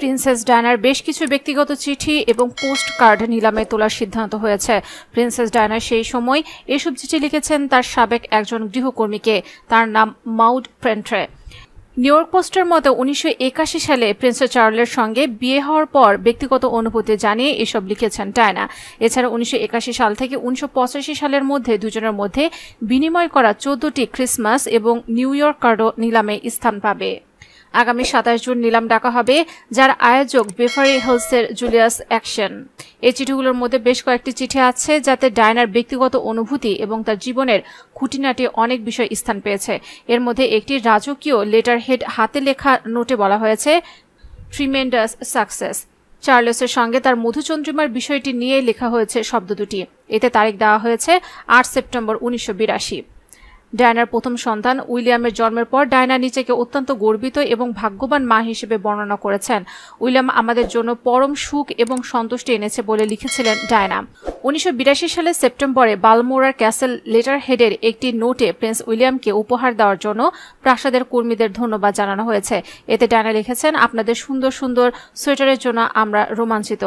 princess ডায়নার বেশ কিছু ব্যক্তিগত চিঠি এবং পোস্ট কার্ড নিলামে তোলার সিদ্ধান্ত হয়েছে প্রিন্সেস ডায়না সেই সময় এসব চিঠি লিখেছেন তার সাবেক একজন গৃহকর্মীকে তার নাম মাউড প্রেন্ট্রে নিউ ইয়র্ক পোস্টের মতো উনিশশো সালে প্রিন্স চার্লের সঙ্গে বিয়ে হওয়ার পর ব্যক্তিগত অনুভূতি জানিয়ে এসব লিখেছেন ডায়না এছাড়া উনিশশো সাল থেকে উনিশশো সালের মধ্যে দুজনের মধ্যে বিনিময় করা চোদ্দটি ক্রিসমাস এবং নিউ ইয়র্ক কার্ডও নিলামে স্থান পাবে আগামী সাতাশ জুন নিলাম ডাকা হবে যার আয়োজক বেফারি হিলসের জুলিয়াস অ্যাকশন এই চিঠিগুলোর মধ্যে বেশ কয়েকটি চিঠি আছে যাতে ডায়নার ব্যক্তিগত অনুভূতি এবং তার জীবনের খুঁটিনাটি অনেক বিষয় স্থান পেয়েছে এর মধ্যে একটি রাজকীয় লেটার হেড হাতে লেখা নোটে বলা হয়েছে ট্রিমেন্ডাস সাকসেস চার্লসের সঙ্গে তার মধুচন্দ্রিমার বিষয়টি নিয়ে লেখা হয়েছে শব্দ দুটি এতে তারিখ দেওয়া হয়েছে আট সেপ্টেম্বর উনিশশো ডায়নার প্রথম সন্তান উইলিয়ামের জন্মের পর ডায়না নিজেকে অত্যন্ত গর্বিত এবং ভাগ্যবান মা হিসেবে বর্ণনা করেছেন উইলিয়াম আমাদের জন্য পরম সুখ এবং সন্তুষ্টি এনেছে বলে লিখেছিলেন ডায়না উনিশশো সালে সেপ্টেম্বরে বালমোরার ক্যাসেল লেটার হেডের একটি নোটে প্রিন্স উইলিয়ামকে উপহার দেওয়ার জন্য প্রাসাদের কর্মীদের ধন্যবাদ জানানো হয়েছে এতে ডায়না লিখেছেন আপনাদের সুন্দর সুন্দর সোয়েটারের জন্য আমরা রোমাঞ্চিত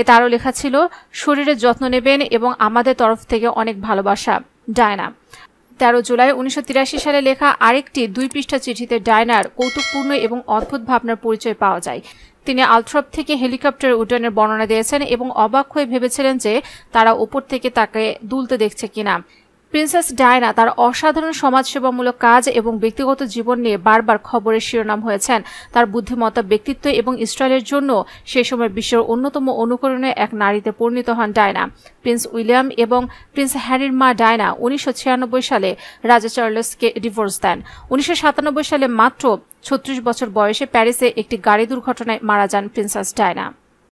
এতে আরও লেখা ছিল শরীরের যত্ন নেবেন এবং আমাদের তরফ থেকে অনেক ভালোবাসা ডায়না তেরো জুলাই উনিশশো সালে লেখা আরেকটি দুই পৃষ্ঠা চিঠিতে ডায়নার কৌতুকপূর্ণ এবং অদ্ভুত ভাবনার পরিচয় পাওয়া যায় তিনি আলথ্রপ থেকে হেলিকপ্টার উড্ডয়নের বর্ণনা দিয়েছেন এবং অবাক হয়ে ভেবেছিলেন যে তারা ওপর থেকে তাকে দুলতে দেখছে কিনা প্রিন্সেস ডায়না তার অসাধারণ সমাজসেবামূলক কাজ এবং ব্যক্তিগত জীবন নিয়ে বারবার খবরের শিরোনাম হয়েছেন তার বুদ্ধিমত্তা ব্যক্তিত্ব এবং ইসরায়েলের জন্য সে সময় বিশ্বের অন্যতম অনুকরণে এক নারীতে পরিণত হন ডায়না প্রিন্স উইলিয়াম এবং প্রিন্স হ্যারির মা ডায়না উনিশশো সালে রাজা চার্লসকে ডিভোর্স দেন উনিশশো সালে মাত্র ছত্রিশ বছর বয়সে প্যারিসে একটি গাড়ি দুর্ঘটনায় মারা যান প্রিন্সেস ডায়না